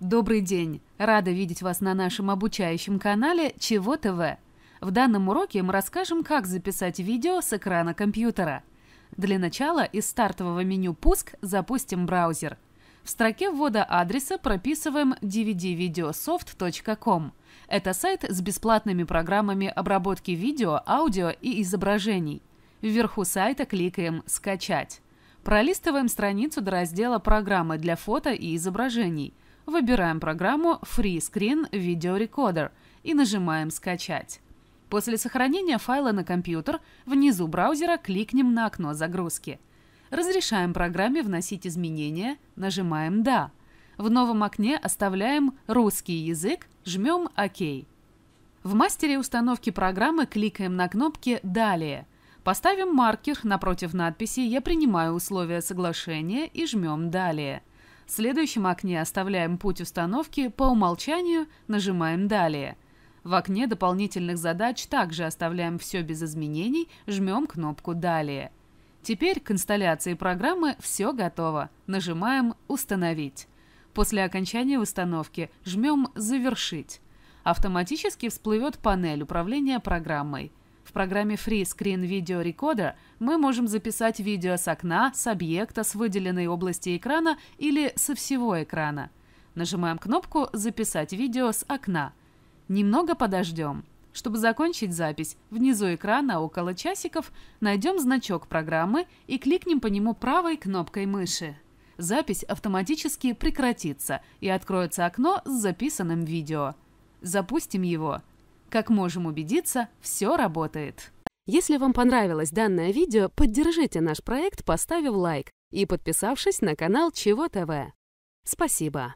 Добрый день! Рада видеть вас на нашем обучающем канале Чего ТВ. В данном уроке мы расскажем, как записать видео с экрана компьютера. Для начала из стартового меню «Пуск» запустим браузер. В строке ввода адреса прописываем dvdvideosoft.com. Это сайт с бесплатными программами обработки видео, аудио и изображений. Вверху сайта кликаем «Скачать». Пролистываем страницу до раздела «Программы для фото и изображений», выбираем программу Free Screen Video Recorder и нажимаем «Скачать». После сохранения файла на компьютер внизу браузера кликнем на окно загрузки. Разрешаем программе вносить изменения, нажимаем «Да». В новом окне оставляем «Русский язык», жмем «Ок». В мастере установки программы кликаем на кнопки «Далее». Поставим маркер напротив надписи «Я принимаю условия соглашения» и жмем «Далее». В следующем окне оставляем путь установки, по умолчанию нажимаем «Далее». В окне дополнительных задач также оставляем все без изменений, жмем кнопку «Далее». Теперь к инсталляции программы все готово. Нажимаем «Установить». После окончания установки жмем «Завершить». Автоматически всплывет панель управления программой – в программе Free Screen Video Recorder мы можем записать видео с окна, с объекта, с выделенной области экрана или со всего экрана. Нажимаем кнопку «Записать видео с окна». Немного подождем. Чтобы закончить запись, внизу экрана около часиков найдем значок программы и кликнем по нему правой кнопкой мыши. Запись автоматически прекратится и откроется окно с записанным видео. Запустим его. Как можем убедиться, все работает. Если вам понравилось данное видео, поддержите наш проект, поставив лайк и подписавшись на канал Чего ТВ. Спасибо!